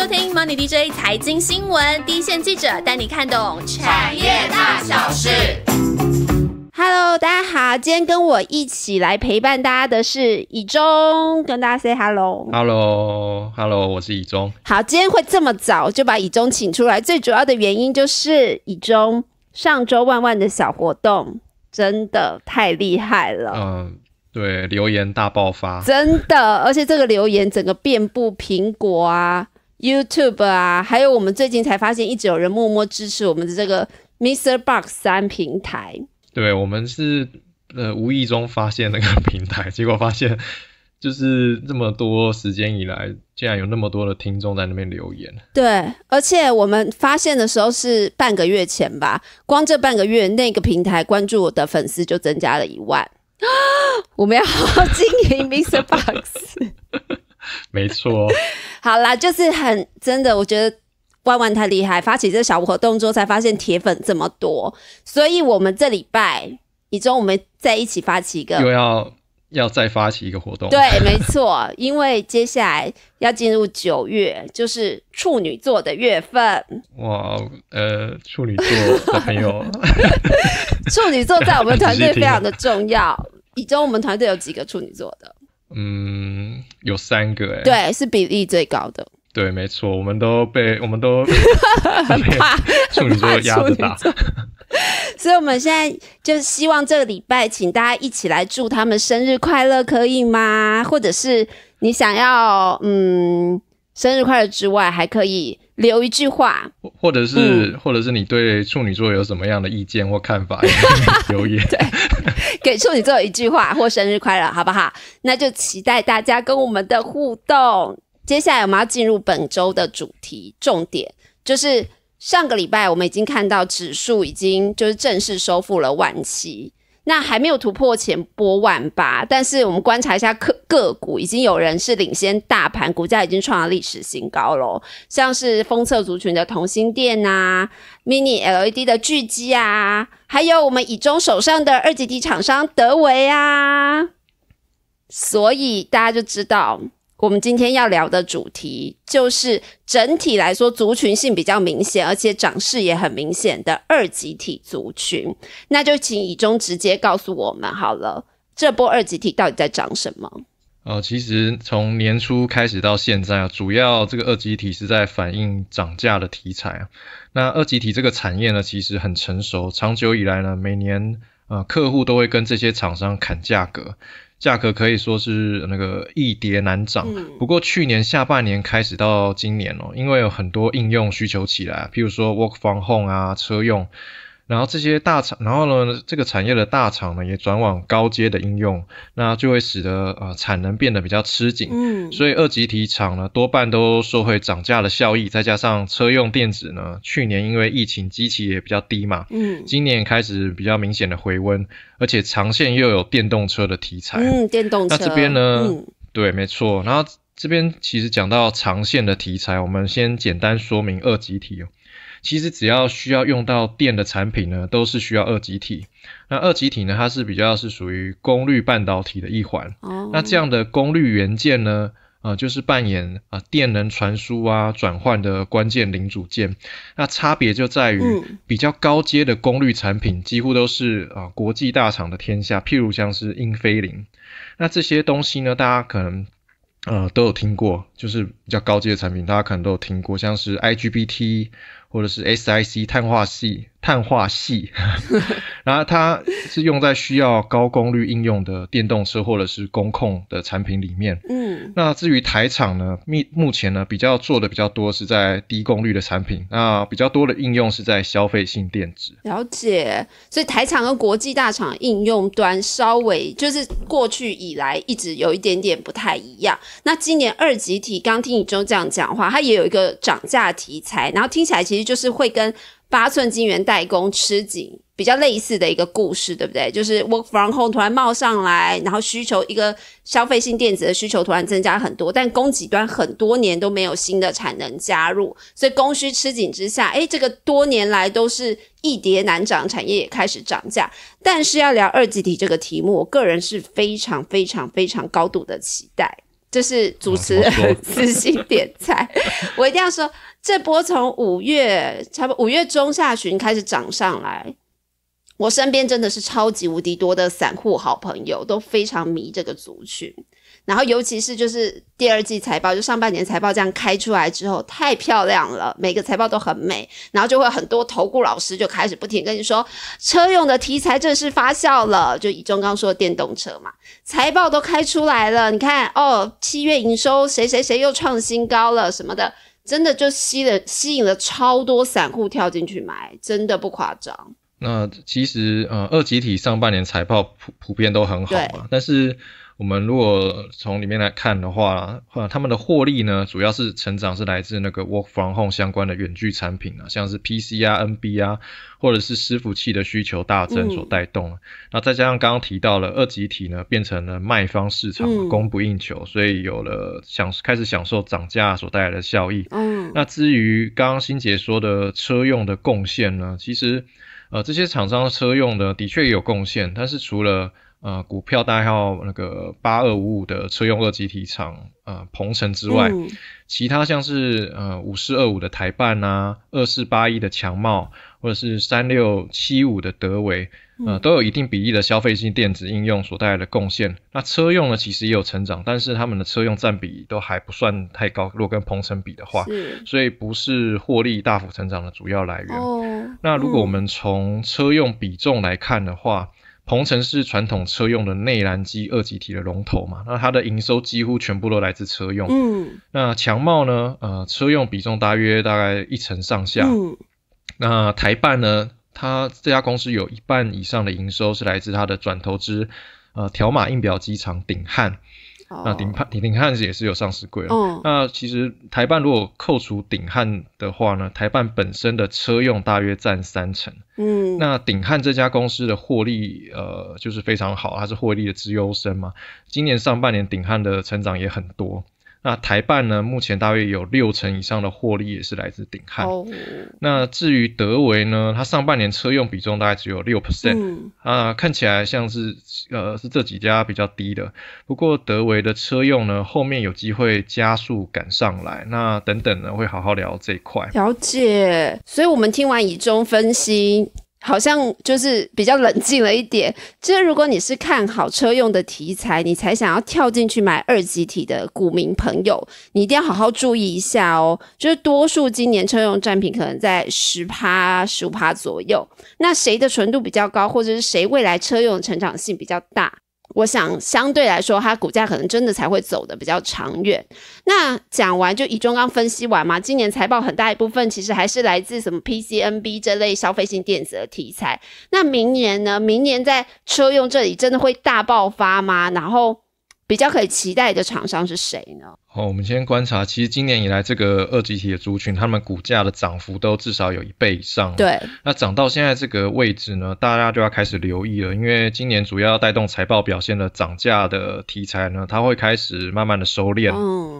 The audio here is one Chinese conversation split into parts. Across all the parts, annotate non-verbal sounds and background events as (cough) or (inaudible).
收听 Money DJ 财经新闻，第一线记者带你看懂产业大小事。Hello，大家好，今天跟我一起来陪伴大家的是以中，跟大家 say hello。Hello，Hello，我是以中。好，今天会这么早就把以中请出来，最主要的原因就是以中上周万万的小活动真的太厉害了。嗯，对，留言大爆发，真的，而且这个留言整个遍布苹果啊。YouTube 啊，还有我们最近才发现，一直有人默默支持我们的这个 Mr. Box 三平台。对，我们是呃无意中发现那个平台，结果发现就是这么多时间以来，竟然有那么多的听众在那边留言。对，而且我们发现的时候是半个月前吧，光这半个月，那个平台关注我的粉丝就增加了一万。(gasps) 我们要好好经营 Mr. Box。(laughs) (laughs) 没错，(laughs) 好啦，就是很真的，我觉得弯弯太厉害。发起这个小活动之后，才发现铁粉这么多，所以我们这礼拜，乙中我们再一起发起一个，又要要再发起一个活动。对，没错，因为接下来要进入九月，就是处女座的月份。哇，呃，处女座的朋友，(laughs) 处女座在我们团队非常的重要。以中我们团队有几个处女座的？嗯，有三个哎，对，是比例最高的。对，没错，我们都被，我们都 (laughs) (laughs) 处女座压力大。(laughs) 所以，我们现在就希望这个礼拜，请大家一起来祝他们生日快乐，可以吗？或者是你想要，嗯，生日快乐之外，还可以留一句话，或者是，或者是你对处女座有什么样的意见或看法，留言。对。(laughs) 给出你最后一句话，或生日快乐，好不好？那就期待大家跟我们的互动。接下来，我们要进入本周的主题重点，就是上个礼拜我们已经看到指数已经就是正式收复了晚期。那还没有突破前波万八，但是我们观察一下个个股，已经有人是领先大盘，股价已经创了历史新高喽。像是封测族群的同心电呐，mini LED 的聚积啊，还有我们以中手上的二级体厂商德维啊，所以大家就知道。我们今天要聊的主题，就是整体来说族群性比较明显，而且涨势也很明显的二级体族群。那就请以中直接告诉我们好了，这波二级体到底在涨什么？哦，其实从年初开始到现在啊，主要这个二级体是在反映涨价的题材啊。那二级体这个产业呢，其实很成熟，长久以来呢，每年呃客户都会跟这些厂商砍价格。价格可以说是那个一跌难涨。不过去年下半年开始到今年哦，因为有很多应用需求起来，譬如说 work from home 啊，车用。然后这些大厂，然后呢，这个产业的大厂呢也转往高阶的应用，那就会使得呃产能变得比较吃紧，嗯，所以二级体厂呢多半都收回涨价的效益，再加上车用电子呢，去年因为疫情机器也比较低嘛，嗯，今年开始比较明显的回温，而且长线又有电动车的题材，嗯，电动车，那这边呢，对，没错，然后这边其实讲到长线的题材，我们先简单说明二级体哦。其实只要需要用到电的产品呢，都是需要二极体。那二极体呢，它是比较是属于功率半导体的一环。哦。那这样的功率元件呢，啊，就是扮演啊电能传输啊转换的关键零组件。那差别就在于比较高阶的功率产品，几乎都是啊国际大厂的天下，譬如像是英飞凌。那这些东西呢，大家可能呃都有听过，就是比较高阶的产品，大家可能都有听过，像是 IGBT。或者是 S I C 碳化系碳化系，(laughs) 然后它是用在需要高功率应用的电动车或者是工控的产品里面。嗯，那至于台厂呢，目目前呢比较做的比较多是在低功率的产品，那比较多的应用是在消费性电子。了解，所以台厂跟国际大厂应用端稍微就是过去以来一直有一点点不太一样。那今年二级体，刚听你中这样讲话，它也有一个涨价题材，然后听起来其实就是会跟。八寸金元代工吃紧，比较类似的一个故事，对不对？就是 work from home 突然冒上来，然后需求一个消费性电子的需求突然增加很多，但供给端很多年都没有新的产能加入，所以供需吃紧之下，诶，这个多年来都是一跌难涨，产业也开始涨价。但是要聊二级体这个题目，我个人是非常非常非常高度的期待，这是主持人 (laughs) 私心点菜，我一定要说。这波从五月，差不多五月中下旬开始涨上来。我身边真的是超级无敌多的散户好朋友，都非常迷这个族群。然后，尤其是就是第二季财报，就上半年财报这样开出来之后，太漂亮了，每个财报都很美。然后就会很多投顾老师就开始不停跟你说，车用的题材正式发酵了，就以中刚说电动车嘛，财报都开出来了，你看哦，七月营收谁谁谁又创新高了什么的。真的就吸了，吸引了超多散户跳进去买，真的不夸张。那其实，呃，二级体上半年财报普普遍都很好嘛，但是。我们如果从里面来看的话，呃，他们的获利呢，主要是成长是来自那个 work from home 相关的远距产品啊，像是 P C 啊、N B 啊，或者是伺服器的需求大增所带动。那再加上刚刚提到了二级体呢，变成了卖方市场，供不应求，所以有了享开始享受涨价所带来的效益。嗯，那至于刚刚新杰说的车用的贡献呢，其实呃这些厂商车用的的确有贡献，但是除了呃，股票大号那个八二五五的车用二级体厂呃鹏程之外，其他像是呃五四二五的台半啊，二四八一的强茂，或者是三六七五的德维，呃都有一定比例的消费性电子应用所带来的贡献。那车用呢，其实也有成长，但是他们的车用占比都还不算太高，如果跟鹏程比的话，所以不是获利大幅成长的主要来源。那如果我们从车用比重来看的话。宏成是传统车用的内燃机二级体的龙头嘛？那它的营收几乎全部都来自车用。那强茂呢？呃，车用比重大约大概一成上下。那台办呢？它这家公司有一半以上的营收是来自它的转投资呃条码印表机厂鼎汉。那顶汉顶顶汉也是有上市柜了。那其实台办如果扣除顶汉的话呢，台办本身的车用大约占三成。嗯，那顶汉这家公司的获利呃就是非常好，它是获利的资优生嘛。今年上半年顶汉的成长也很多。那台办呢？目前大约有六成以上的获利也是来自顶汉。那至于德维呢？它上半年车用比重大概只有六 percent 啊，看起来像是呃是这几家比较低的。不过德维的车用呢，后面有机会加速赶上来。那等等呢，会好好聊这一块。了解，所以我们听完以中分析。好像就是比较冷静了一点。就是如果你是看好车用的题材，你才想要跳进去买二级体的股民朋友，你一定要好好注意一下哦。就是多数今年车用占比可能在十趴、十五趴左右。那谁的纯度比较高，或者是谁未来车用成长性比较大？我想，相对来说，它股价可能真的才会走的比较长远。那讲完就以中刚分析完嘛，今年财报很大一部分其实还是来自什么 PCNB 这类消费性电子的题材。那明年呢？明年在车用这里真的会大爆发吗？然后。比较可以期待的厂商是谁呢？好，我们先观察，其实今年以来这个二级体的族群，他们股价的涨幅都至少有一倍以上。对，那涨到现在这个位置呢，大家就要开始留意了，因为今年主要带动财报表现的涨价的题材呢，它会开始慢慢的收敛，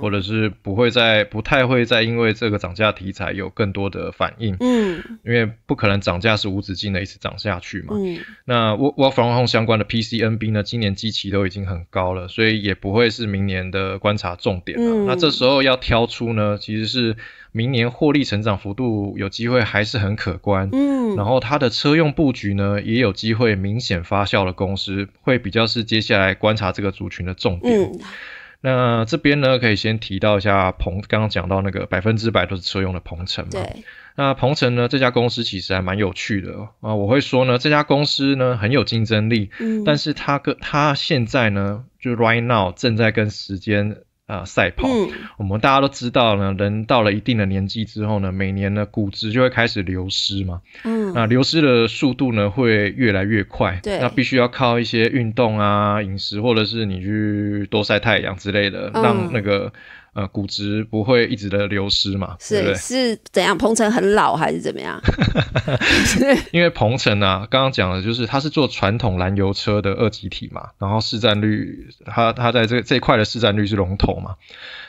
或者是不会再不太会再因为这个涨价题材有更多的反应。嗯，因为不可能涨价是无止境的一直涨下去嘛。嗯。那 w o home 相关的 PCNB 呢，今年基期都已经很高了，所以。也不会是明年的观察重点了。那这时候要挑出呢，其实是明年获利成长幅度有机会还是很可观。嗯，然后它的车用布局呢，也有机会明显发酵的公司，会比较是接下来观察这个族群的重点。那这边呢，可以先提到一下鹏，刚刚讲到那个百分之百都是车用的鹏程嘛。那鹏程呢，这家公司其实还蛮有趣的啊。我会说呢，这家公司呢很有竞争力。嗯。但是它跟它现在呢，就 right now 正在跟时间。啊，赛跑，我们大家都知道呢。人到了一定的年纪之后呢，每年的骨质就会开始流失嘛。嗯，那流失的速度呢会越来越快。对，那必须要靠一些运动啊、饮食，或者是你去多晒太阳之类的，让那个。呃，估值不会一直的流失嘛？是是怎样？鹏程很老还是怎么样？(laughs) 因为鹏程呢，刚刚讲的就是它是做传统燃油车的二级体嘛，然后市占率，它它在这这块的市占率是龙头嘛。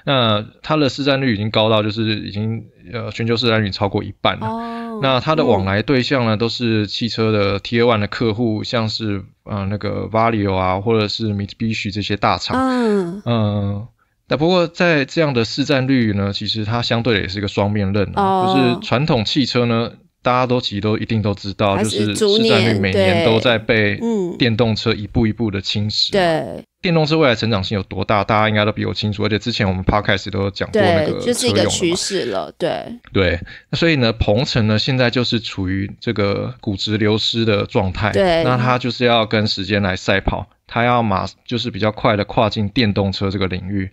那它的市占率已经高到就是已经呃全球市占率超过一半了。哦。那它的往来对象呢，都是汽车的 Tier One 的客户，像是呃那个 v a l u o 啊，或者是 Mitsubishi 这些大厂。嗯。嗯。那不过在这样的市占率呢，其实它相对也是个双面刃，就是传统汽车呢，大家都其实都一定都知道，就是市占率每年都在被电动车一步一步的侵蚀。对，电动车未来成长性有多大，大家应该都比我清楚。而且之前我们 podcast 都讲过那个，就是一个趋势了。对对，所以呢，鹏程呢现在就是处于这个股值流失的状态，那它就是要跟时间来赛跑。他要马就是比较快的跨进电动车这个领域，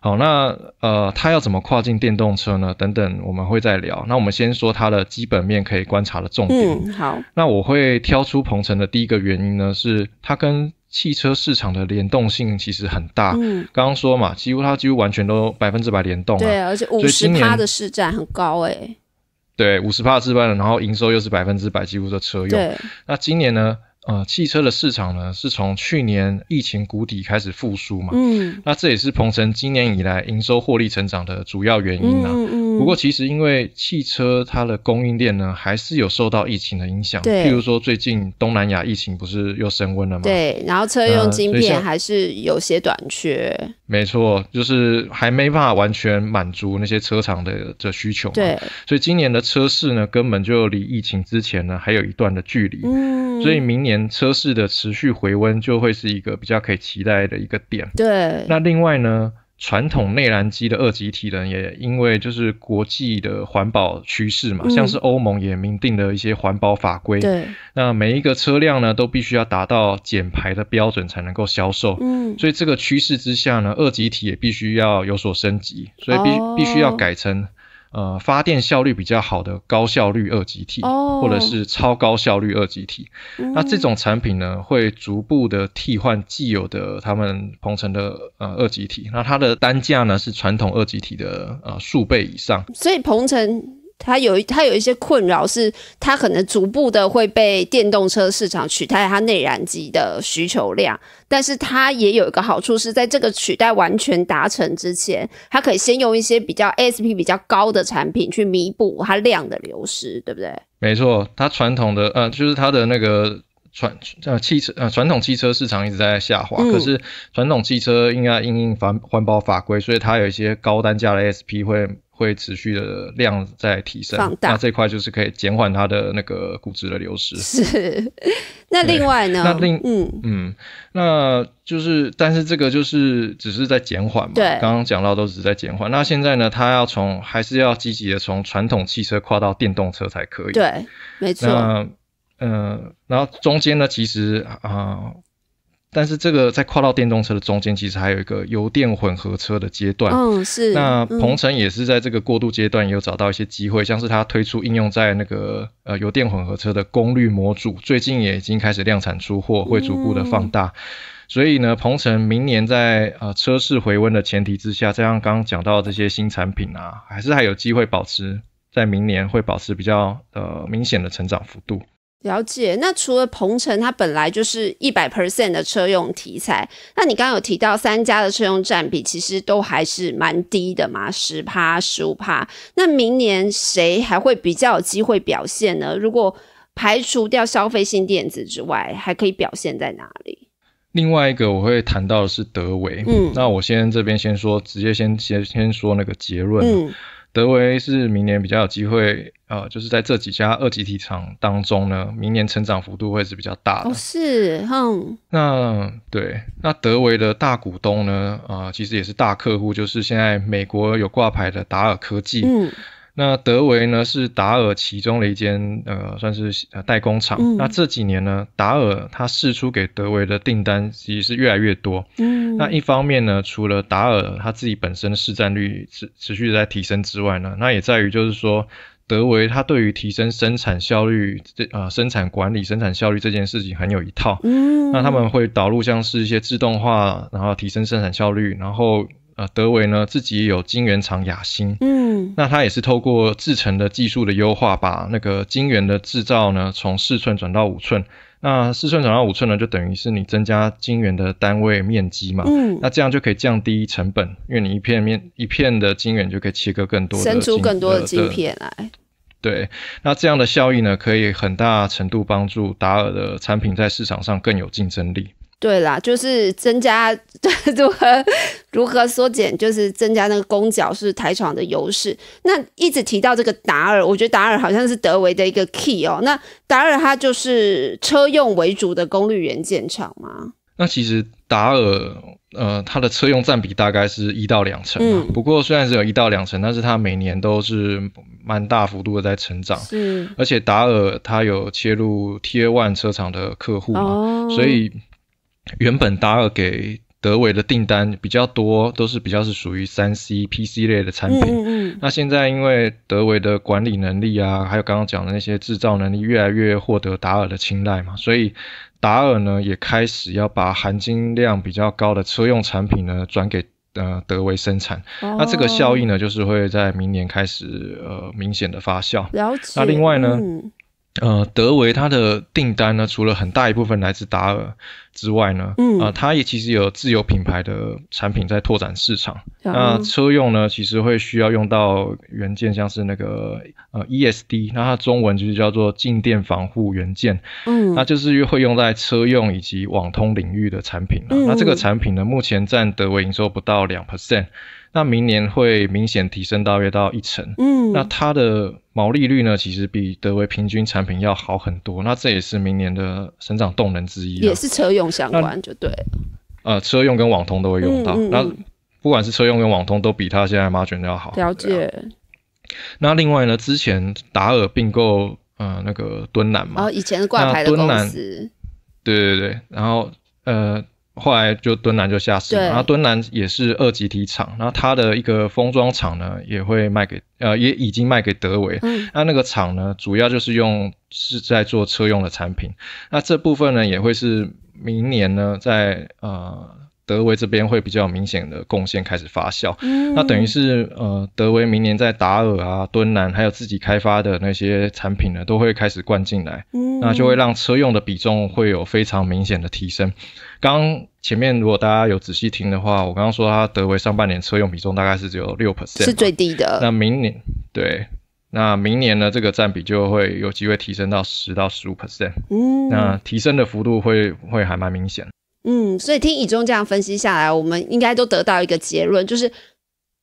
好，那呃，他要怎么跨进电动车呢？等等，我们会再聊。那我们先说它的基本面可以观察的重点。嗯，好。那我会挑出鹏程的第一个原因呢，是它跟汽车市场的联动性其实很大。嗯。刚刚说嘛，几乎它几乎完全都百分之百联动啊。对，而且五十趴的市占很高哎。对，五十趴市占呢，然后营收又是百分之百几乎的车用。对。那今年呢？呃，汽车的市场呢，是从去年疫情谷底开始复苏嘛。嗯。那这也是鹏程今年以来营收获利成长的主要原因啊。嗯嗯。不过，其实因为汽车它的供应链呢，还是有受到疫情的影响。对。譬如说，最近东南亚疫情不是又升温了吗？对。然后，车用晶片还是有些短缺。没错，就是还没办法完全满足那些车厂的的需求嘛。对。所以，今年的车市呢，根本就离疫情之前呢，还有一段的距离。嗯。所以，明年。车市的持续回温就会是一个比较可以期待的一个点。对，那另外呢，传统内燃机的二级体呢，也因为就是国际的环保趋势嘛，像是欧盟也明定了一些环保法规。对，那每一个车辆呢，都必须要达到减排的标准才能够销售。嗯，所以这个趋势之下呢，二级体也必须要有所升级，所以必必须要改成。呃，发电效率比较好的高效率二极体，或者是超高效率二极体，那这种产品呢，会逐步的替换既有的他们鹏城的呃二极体，那它的单价呢是传统二极体的呃数倍以上，所以鹏城。它有它有一些困扰，是它可能逐步的会被电动车市场取代，它内燃机的需求量。但是它也有一个好处，是在这个取代完全达成之前，它可以先用一些比较 SP 比较高的产品去弥补它量的流失，对不对？没错，它传统的呃，就是它的那个。传呃汽车呃传统汽车市场一直在下滑，可是传统汽车应该因应环环保法规，所以它有一些高单价的 SP 会会持续的量在提升，那这块就是可以减缓它的那个估值的流失。是，那另外呢？那另嗯嗯，那就是，但是这个就是只是在减缓嘛？对，刚刚讲到都只是在减缓。那现在呢？它要从还是要积极的从传统汽车跨到电动车才可以？对，没错。嗯，然后中间呢，其实啊，但是这个在跨到电动车的中间，其实还有一个油电混合车的阶段。哦，是。那鹏程也是在这个过渡阶段，有找到一些机会，像是它推出应用在那个呃油电混合车的功率模组，最近也已经开始量产出货，会逐步的放大。所以呢，鹏程明年在呃车市回温的前提之下，这样刚刚讲到这些新产品啊，还是还有机会保持在明年会保持比较呃明显的成长幅度。了解，那除了鹏程，它本来就是一百 percent 的车用题材。那你刚刚有提到三家的车用占比，其实都还是蛮低的嘛，十趴、十五趴。那明年谁还会比较有机会表现呢？如果排除掉消费性电子之外，还可以表现在哪里？另外一个我会谈到的是德维。嗯，那我先这边先说，直接先先先说那个结论。嗯。德维是明年比较有机会，呃，就是在这几家二级体厂当中呢，明年成长幅度会是比较大的。不是，哼。那对，那德维的大股东呢，啊，其实也是大客户，就是现在美国有挂牌的达尔科技，嗯。那德维呢是达尔其中的一间呃，算是代工厂。那这几年呢，达尔它试出给德维的订单其实是越来越多。嗯，那一方面呢，除了达尔它自己本身的市占率持持续在提升之外呢，那也在于就是说，德维它对于提升生产效率这呃生产管理生产效率这件事情很有一套。嗯，那他们会导入像是一些自动化，然后提升生产效率，然后。呃，德维呢自己有晶圆厂雅兴，嗯，那他也是透过制程的技术的优化，把那个晶圆的制造呢从四寸转到五寸，那四寸转到五寸呢就等于是你增加晶圆的单位面积嘛，嗯，那这样就可以降低成本，因为你一片面一片的晶圆就可以切割更多的，生出更多的晶片来，对，那这样的效益呢可以很大程度帮助达尔的产品在市场上更有竞争力。对啦，就是增加 (laughs) 如何如何缩减，就是增加那个弓角是台床的优势。那一直提到这个达尔，我觉得达尔好像是德维的一个 key 哦。那达尔它就是车用为主的功率元件厂吗？那其实达尔呃，它的车用占比大概是一到两成不过虽然只有一到两成，但是它每年都是蛮大幅度的在成长。是，而且达尔它有切入 t One 车厂的客户嘛，所以。原本达尔给德维的订单比较多，都是比较是属于三 C、PC 类的产品。嗯嗯。那现在因为德维的管理能力啊，还有刚刚讲的那些制造能力越来越获得达尔的青睐嘛，所以达尔呢也开始要把含金量比较高的车用产品呢转给呃德维生产。哦。那这个效益呢，就是会在明年开始呃明显的发酵。那另外呢？呃，德维它的订单呢，除了很大一部分来自达尔之外呢，嗯，啊，它也其实有自有品牌的产品在拓展市场。那车用呢，其实会需要用到元件，像是那个呃 ESD，那它中文就是叫做静电防护元件，嗯，那就是会用在车用以及网通领域的产品。那这个产品呢，目前占德维营收不到两 percent。那明年会明显提升，大约到一成。嗯，那它的毛利率呢，其实比德维平均产品要好很多。那这也是明年的成长动能之一。也是车用相关，就对。呃，车用跟网通都会用到。那不管是车用跟网通，都比它现在马卷要好。了解。那另外呢，之前达尔并购呃那个敦南嘛。哦，以前是挂牌的公司。对对对，然后呃。后来就敦南就下市了，然后敦南也是二级体厂，然后它的一个封装厂呢也会卖给呃也已经卖给德维，那那个厂呢主要就是用是在做车用的产品，那这部分呢也会是明年呢在呃德维这边会比较明显的贡献开始发酵，那等于是呃德维明年在达尔啊敦南还有自己开发的那些产品呢都会开始灌进来，那就会让车用的比重会有非常明显的提升。刚前面如果大家有仔细听的话，我刚刚说它德维上半年车用比重大概是只有六 %，percent，是最低的。那明年对，那明年呢这个占比就会有机会提升到十到十五 %，percent，嗯，那提升的幅度会会还蛮明显。嗯，所以听以中这样分析下来，我们应该都得到一个结论，就是。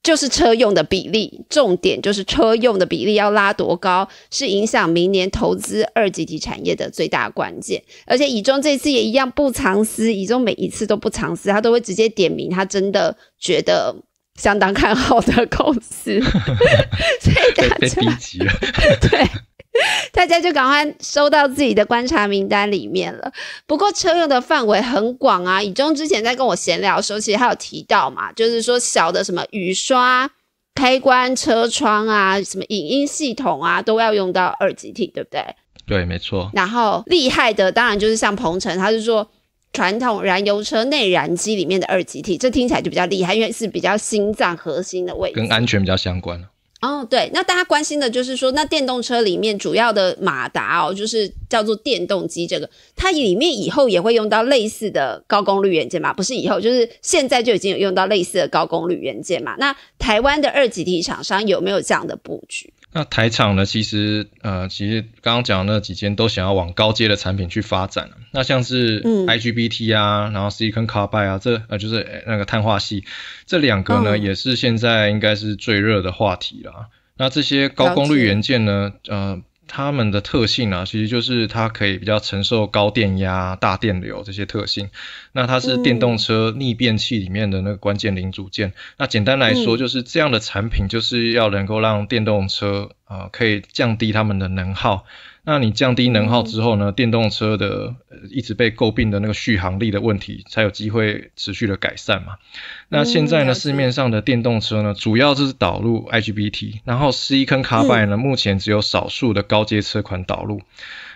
就是车用的比例，重点就是车用的比例要拉多高，是影响明年投资二级级产业的最大关键。而且以中这次也一样不藏私，以中每一次都不藏私，他都会直接点名他真的觉得相当看好的公司，所以被逼急了，(laughs) 对。(laughs) 大家就赶快收到自己的观察名单里面了。不过车用的范围很广啊，以忠之前在跟我闲聊的时候，其实还有提到嘛，就是说小的什么雨刷、开关、车窗啊，什么影音系统啊，都要用到二级体，对不对？对，没错。然后厉害的当然就是像鹏程，他是说传统燃油车内燃机里面的二级体，这听起来就比较厉害，因为是比较心脏核心的位置，跟安全比较相关哦，对，那大家关心的就是说，那电动车里面主要的马达哦，就是叫做电动机，这个它里面以后也会用到类似的高功率元件嘛？不是以后，就是现在就已经有用到类似的高功率元件嘛？那台湾的二级体厂商有没有这样的布局？那台厂呢？其实，呃，其实刚刚讲的那几间都想要往高阶的产品去发展那像是 IGBT 啊，然后 SiC 和 Carbide 啊，这呃就是那个碳化系，这两个呢也是现在应该是最热的话题了。那这些高功率元件呢，呃。它们的特性啊，其实就是它可以比较承受高电压、大电流这些特性。那它是电动车逆变器里面的那个关键零组件。那简单来说，就是这样的产品就是要能够让电动车啊可以降低它们的能耗。那你降低能耗之后呢？电动车的一直被诟病的那个续航力的问题，才有机会持续的改善嘛。那现在呢，市面上的电动车呢，主要就是导入 IGBT，然后 C 跟 c 卡板呢，目前只有少数的高阶车款导入。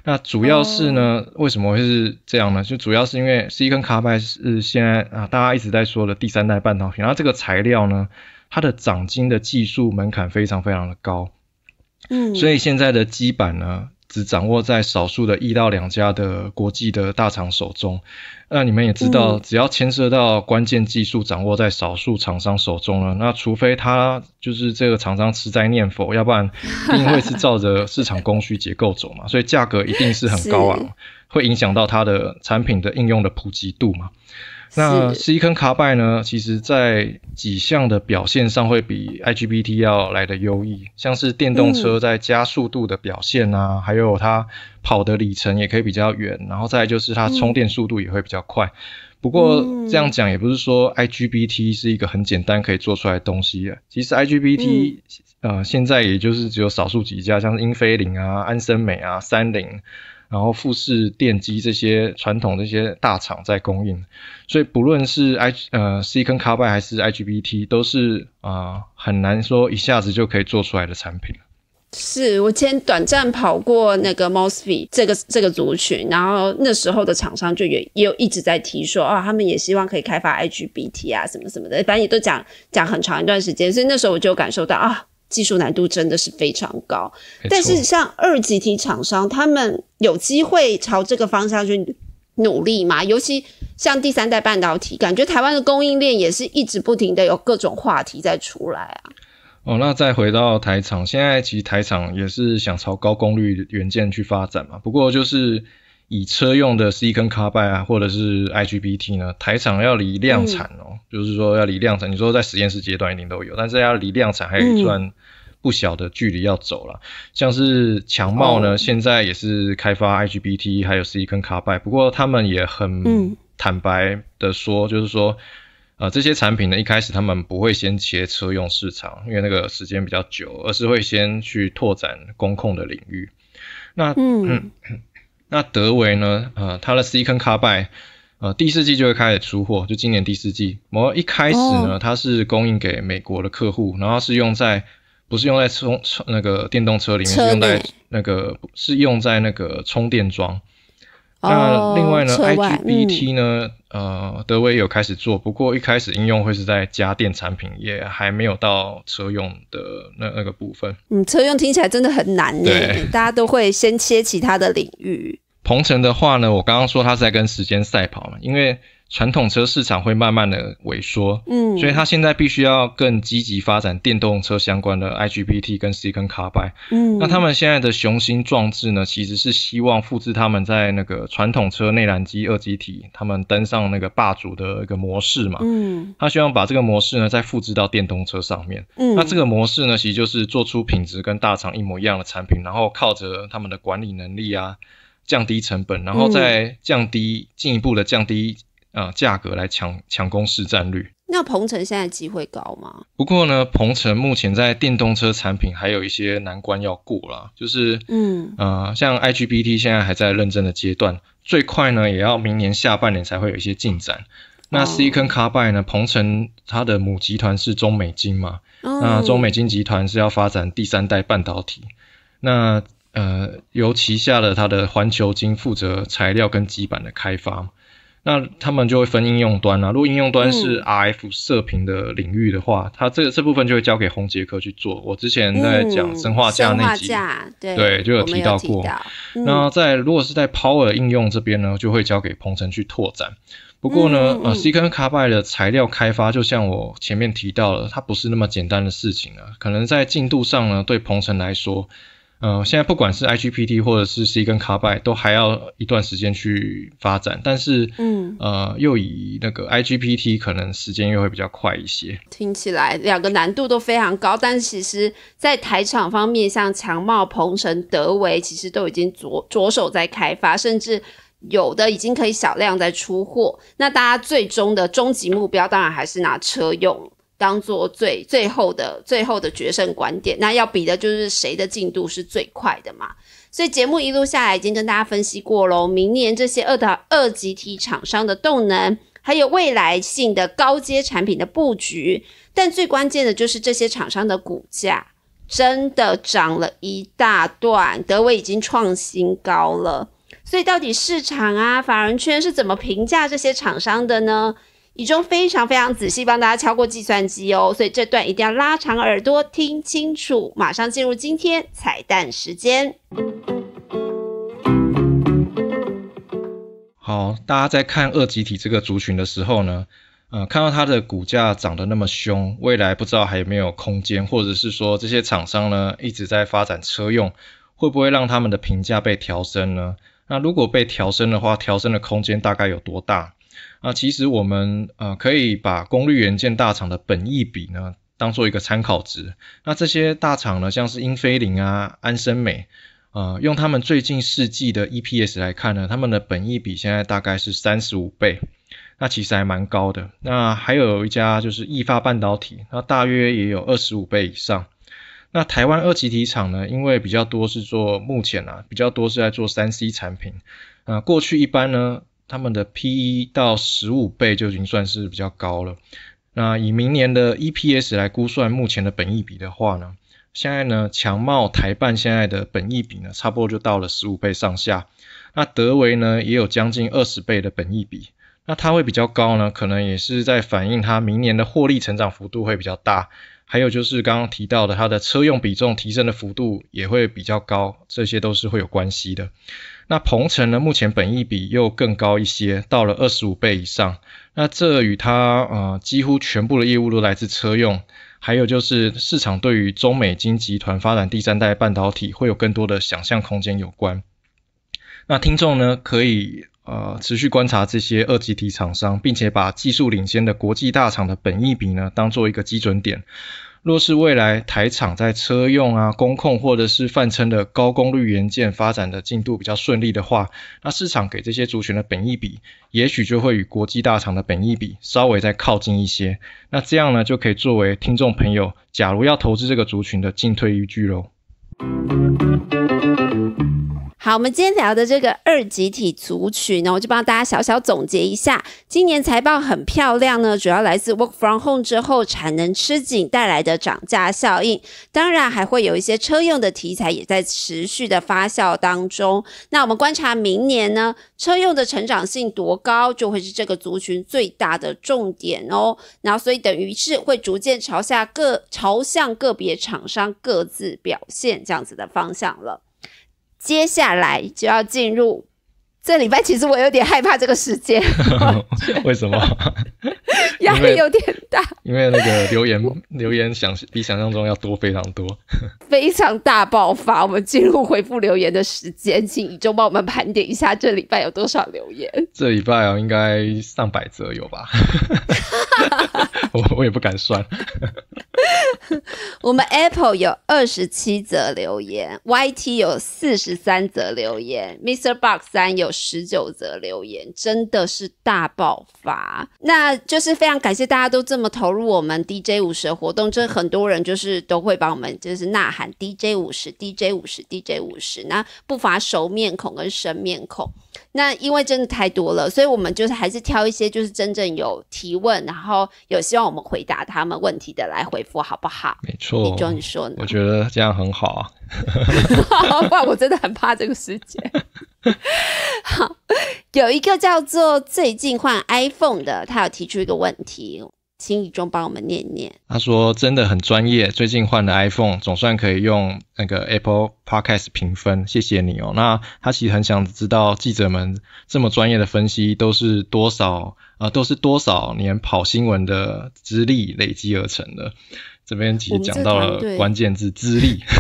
那主要是呢，为什么会是这样呢？就主要是因为 C 跟 c 卡板是现在啊，大家一直在说的第三代半导体，然后这个材料呢，它的长金的技术门槛非常非常的高。嗯，所以现在的基板呢？只掌握在少数的一到两家的国际的大厂手中。那你们也知道，只要牵涉到关键技术掌握在少数厂商手中了，那除非他就是这个厂商吃在念佛，要不然一定会是照着市场供需结构走嘛。所以价格一定是很高昂，会影响到它的产品的应用的普及度嘛。那 silicon carbide 呢？其实，在几项的表现上会比 IGBT 要来的优异，像是电动车在加速度的表现啊，还有它跑的里程也可以比较远，然后再就是它充电速度也会比较快。不过这样讲也不是说 IGBT 是一个很简单可以做出来东西啊，其实 IGBT 呃现在也就是只有少数几家，像英菲林啊、安森美啊、三菱。然后富士电机这些传统这些大厂在供应，所以不论是 H 呃 C 跟 c a r b i d e 还是 IGBT，都是啊很难说一下子就可以做出来的产品。是我今天短暂跑过那个 Mosfet 这个这个族群，然后那时候的厂商就也也有一直在提说，啊，他们也希望可以开发 IGBT 啊什么什么的，反正也都讲讲很长一段时间，所以那时候我就感受到啊。技术难度真的是非常高，但是像二级体厂商，他们有机会朝这个方向去努力吗？尤其像第三代半导体，感觉台湾的供应链也是一直不停的有各种话题在出来啊。哦，那再回到台厂，现在其实台厂也是想朝高功率元件去发展嘛。不过就是以车用的 SiC 啊，或者是 IGBT 呢，台厂要离量产哦，就是说要离量产。你说在实验室阶段一定都有，但是要离量产，还一赚。不小的距离要走了，像是强茂呢，现在也是开发 IGBT 还有 s i l i c o c a r b i 不过他们也很坦白的说，就是说，呃，这些产品呢，一开始他们不会先切车用市场，因为那个时间比较久，而是会先去拓展工控的领域。那 (clears throat) 那德维呢，呃，它的 s i l i c o c a r b i 呃，第四季就会开始出货，就今年第四季，某一开始呢，它是供应给美国的客户，然后是用在不是用在充那个电动车里面，是用在那个是用在那个充电桩。那另外呢，IGBT 呢，呃，德威有开始做，不过一开始应用会是在家电产品，也还没有到车用的那那个部分。嗯，车用听起来真的很难，耶，大家都会先切其他的领域。鹏程的话呢，我刚刚说他在跟时间赛跑嘛，因为。传统车市场会慢慢的萎缩，嗯，所以他现在必须要更积极发展电动车相关的 IGBT 跟 C 跟 c i 卡 e 嗯，那他们现在的雄心壮志呢，其实是希望复制他们在那个传统车内燃机二极体他们登上那个霸主的一个模式嘛，嗯，他希望把这个模式呢再复制到电动车上面，嗯，那这个模式呢，其实就是做出品质跟大厂一模一样的产品，然后靠着他们的管理能力啊，降低成本，然后再降低进一步的降低。啊，价格来抢抢攻市占率。那鹏城现在机会高吗？不过呢，鹏城目前在电动车产品还有一些难关要过啦，就是嗯呃，像 IGBT 现在还在认证的阶段，最快呢也要明年下半年才会有一些进展。那 c 一跟卡拜呢，鹏城它的母集团是中美金嘛？那中美金集团是要发展第三代半导体，那呃由旗下的它的环球金负责材料跟基板的开发。那他们就会分应用端了。如果应用端是 RF 射频的领域的话，它这这部分就会交给红杰克去做。我之前在讲生化架那集，对对，就有提到过。那在如果是在 power 应用这边呢，就会交给鹏程去拓展。不过呢，呃，silicon carbide 材料开发，就像我前面提到了，它不是那么简单的事情啊。可能在进度上呢，对鹏程来说。呃，现在不管是 I G P T 或者是 C 跟卡拜，都还要一段时间去发展，但是，嗯，呃，又以那个 I G P T 可能时间又会比较快一些。听起来两个难度都非常高，但其实，在台场方面，像强茂、鹏程、德维，其实都已经着着手在开发，甚至有的已经可以小量在出货。那大家最终的终极目标，当然还是拿车用。当做最最后的最后的决胜观点，那要比的就是谁的进度是最快的嘛。所以节目一路下来已经跟大家分析过喽，明年这些二的二级体厂商的动能，还有未来性的高阶产品的布局，但最关键的就是这些厂商的股价真的涨了一大段，德威已经创新高了。所以到底市场啊、法人圈是怎么评价这些厂商的呢？以中非常非常仔细帮大家敲过计算机哦，所以这段一定要拉长耳朵听清楚。马上进入今天彩蛋时间。好，大家在看二集体这个族群的时候呢，呃，看到它的股价涨得那么凶，未来不知道还有没有空间，或者是说这些厂商呢一直在发展车用，会不会让他们的评价被调升呢？那如果被调升的话，调升的空间大概有多大？那其实我们呃可以把功率元件大厂的本益比呢当做一个参考值。那这些大厂呢，像是英飞凌啊、安森美，呃，用他们最近世季的 EPS 来看呢，他们的本益比现在大概是三十五倍，那其实还蛮高的。那还有一家就是易发半导体，那大约也有二十五倍以上。那台湾二级体厂呢，因为比较多是做目前啊，比较多是在做三 C 产品。那过去一般呢。他们的 P/E 到十五倍就已经算是比较高了。那以明年的 E/P/S 来估算目前的本益比的话呢，现在呢强茂台办现在的本益比呢，差不多就到了十五倍上下。那德维呢也有将近二十倍的本益比。那它会比较高呢，可能也是在反映它明年的获利成长幅度会比较大。还有就是刚刚提到的它的车用比重提升的幅度也会比较高，这些都是会有关系的。那鹏程呢？目前本益比又更高一些，到了二十五倍以上。那这与它呃几乎全部的业务都来自车用，还有就是市场对于中美金集团发展第三代半导体会有更多的想象空间有关。那听众呢，可以呃持续观察这些二级体厂商，并且把技术领先的国际大厂的本益比呢当做一个基准点。若是未来台厂在车用啊、工控或者是泛称的高功率元件发展的进度比较顺利的话，那市场给这些族群的本益比，也许就会与国际大厂的本益比稍微再靠近一些。那这样呢，就可以作为听众朋友，假如要投资这个族群的进退与巨龙。好，我们今天聊的这个二级体族群呢，我就帮大家小小总结一下。今年财报很漂亮呢，主要来自 Work from Home 之后产能吃紧带来的涨价效应，当然还会有一些车用的题材也在持续的发酵当中。那我们观察明年呢，车用的成长性多高，就会是这个族群最大的重点哦。然后，所以等于是会逐渐朝下个朝向个别厂商各自表现这样子的方向了。接下来就要进入这礼拜，其实我有点害怕这个时间。(laughs) 为什么？(laughs) 压力有点大，因为那个留言留言想比想象中要多非常多，(laughs) 非常大爆发。我们进入回复留言的时间，请宇宙帮我们盘点一下这礼拜有多少留言。这礼拜啊，应该上百则有吧？我我也不敢算。(laughs) 我们 Apple 有二十七则留言，YT 有四十三则留言，Mr. Box 三有十九则留言，真的是大爆发。那就是非常感谢大家都这么投入我们 DJ 五十的活动，这很多人就是都会帮我们就是呐喊 DJ 五十，DJ 五十，DJ 五十。那不乏熟面孔跟生面孔，那因为真的太多了，所以我们就是还是挑一些就是真正有提问，然后有希望我们回答他们问题的来回。服好不好？没错，你说呢？我觉得这样很好啊，不 (laughs) 然我真的很怕这个世界。(laughs) 好，有一个叫做最近换 iPhone 的，他有提出一个问题。请以中帮我们念念。他说：“真的很专业，最近换了 iPhone，总算可以用那个 Apple Podcast 评分。谢谢你哦。”那他其实很想知道，记者们这么专业的分析，都是多少啊？都是多少年跑新闻的资历累积而成的？这边其实讲到了关键字“资历”。(laughs)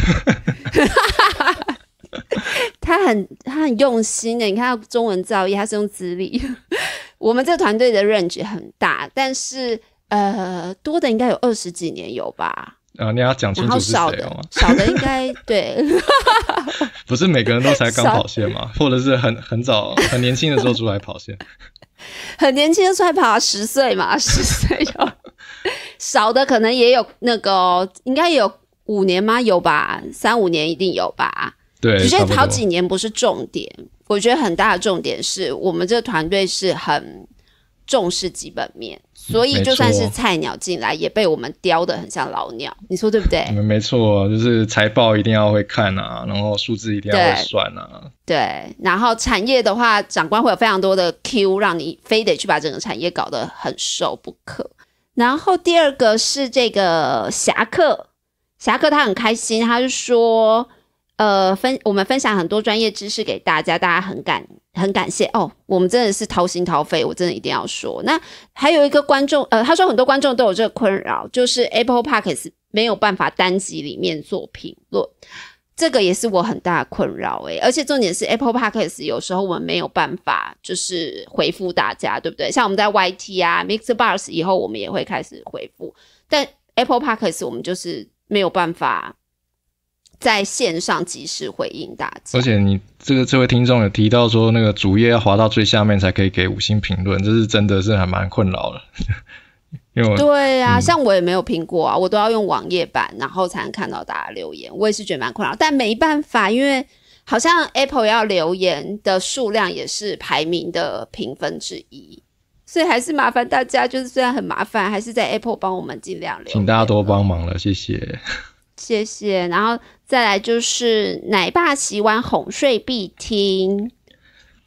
他很他很用心的，你看他中文造诣，他是用资历。(laughs) 我们这团队的 range 很大，但是。呃，多的应该有二十几年有吧？啊，你要讲清楚是谁吗？少的应该对，(laughs) (laughs) 不是每个人都才刚跑线吗？或者是很很早很年轻的时候出来跑线？(laughs) 很年轻的时候跑，十岁嘛，十岁有少的可能也有那个，应该也有五年吗？有吧，三五年一定有吧？对，只是跑几年不是重点，我觉得很大的重点是我们这个团队是很。重视基本面，所以就算是菜鸟进来，也被我们雕的很像老鸟，你说对不对？没错，就是财报一定要会看啊，然后数字一定要会算啊。对，然后产业的话，长官会有非常多的 Q，让你非得去把整个产业搞得很熟不可。然后第二个是这个侠客，侠客他很开心，他就说。呃，分我们分享很多专业知识给大家，大家很感很感谢哦。我们真的是掏心掏肺，我真的一定要说。那还有一个观众，呃，他说很多观众都有这个困扰，就是 Apple Podcast 没有办法单集里面做评论，这个也是我很大的困扰诶。而且重点是 Apple Podcast 有时候我们没有办法就是回复大家，对不对？像我们在 YT 啊、Mix Box 以后我们也会开始回复，但 Apple Podcast 我们就是没有办法。在线上及时回应大家。而且你这个这位听众有提到说，那个主页要滑到最下面才可以给五星评论，这是真的是还蛮困扰的。(laughs) 因为对啊，像我也没有苹果啊，我都要用网页版，然后才能看到大家留言。我也是觉得蛮困扰，但没没办法，因为好像 Apple 要留言的数量也是排名的评分之一，所以还是麻烦大家，就是虽然很麻烦，还是在 Apple 帮我们尽量留。请大家多帮忙了，谢谢。谢谢，然后再来就是奶爸洗碗哄睡必听，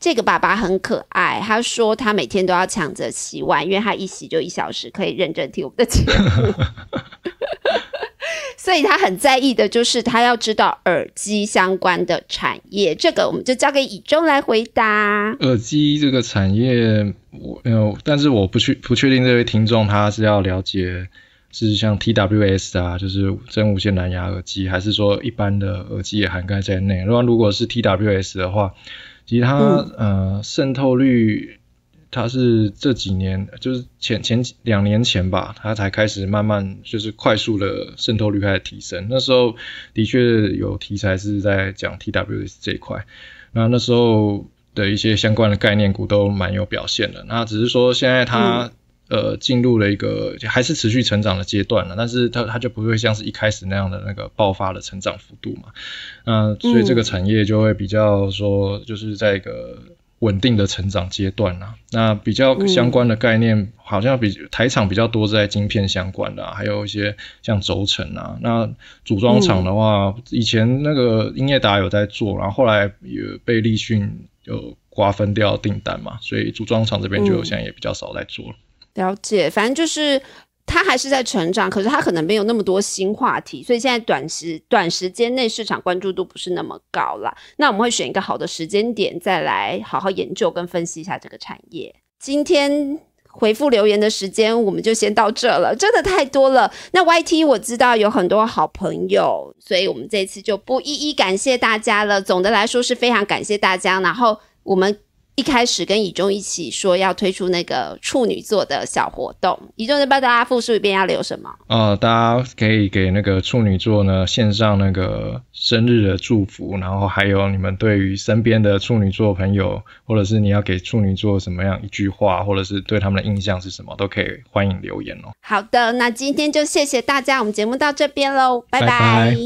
这个爸爸很可爱。他说他每天都要抢着洗碗，因为他一洗就一小时，可以认真听我们的节目。(laughs) 所以他很在意的，就是他要知道耳机相关的产业。这个我们就交给以中来回答。耳机这个产业，我，但是我不确不确定这位听众他是要了解。是像 TWS 啊，就是真无线蓝牙耳机，还是说一般的耳机也涵盖在内？如果如果是 TWS 的话，其实它呃渗透率，它是这几年就是前前两年前吧，它才开始慢慢就是快速的渗透率开始提升。那时候的确有题材是在讲 TWS 这一块，那那时候的一些相关的概念股都蛮有表现的。那只是说现在它。呃，进入了一个还是持续成长的阶段了，但是它它就不会像是一开始那样的那个爆发的成长幅度嘛。那所以这个产业就会比较说，就是在一个稳定的成长阶段啦。那比较相关的概念，好像比台厂比较多在晶片相关的，还有一些像轴承啊。那组装厂的话，以前那个英业达有在做，然后后来也被立讯就瓜分掉订单嘛，所以组装厂这边就现在也比较少在做了。了解，反正就是他还是在成长，可是他可能没有那么多新话题，所以现在短时短时间内市场关注度不是那么高了。那我们会选一个好的时间点，再来好好研究跟分析一下这个产业。今天回复留言的时间我们就先到这了，真的太多了。那 YT 我知道有很多好朋友，所以我们这次就不一一感谢大家了。总的来说是非常感谢大家，然后我们。一开始跟以中一起说要推出那个处女座的小活动，以中就帮大家复述一遍要留什么。呃，大家可以给那个处女座呢献上那个生日的祝福，然后还有你们对于身边的处女座朋友，或者是你要给处女座什么样一句话，或者是对他们的印象是什么，都可以欢迎留言哦。好的，那今天就谢谢大家，我们节目到这边喽，拜拜。